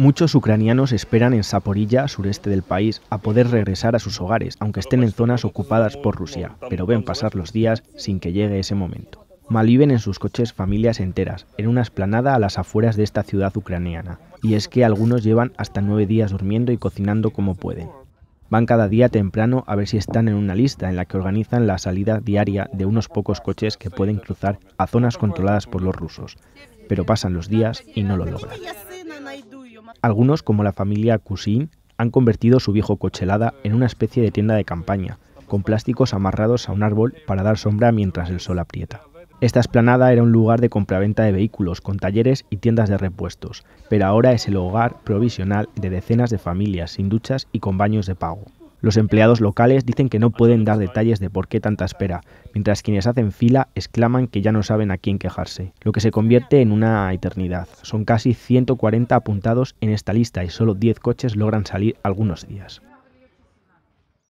Muchos ucranianos esperan en Saporilla, sureste del país, a poder regresar a sus hogares, aunque estén en zonas ocupadas por Rusia, pero ven pasar los días sin que llegue ese momento. Maliven en sus coches familias enteras, en una esplanada a las afueras de esta ciudad ucraniana, y es que algunos llevan hasta nueve días durmiendo y cocinando como pueden. Van cada día temprano a ver si están en una lista en la que organizan la salida diaria de unos pocos coches que pueden cruzar a zonas controladas por los rusos, pero pasan los días y no lo logran. Algunos, como la familia Cousin, han convertido su viejo cochelada en una especie de tienda de campaña, con plásticos amarrados a un árbol para dar sombra mientras el sol aprieta. Esta esplanada era un lugar de compraventa de vehículos, con talleres y tiendas de repuestos, pero ahora es el hogar provisional de decenas de familias sin duchas y con baños de pago. Los empleados locales dicen que no pueden dar detalles de por qué tanta espera, mientras quienes hacen fila exclaman que ya no saben a quién quejarse, lo que se convierte en una eternidad. Son casi 140 apuntados en esta lista y solo 10 coches logran salir algunos días.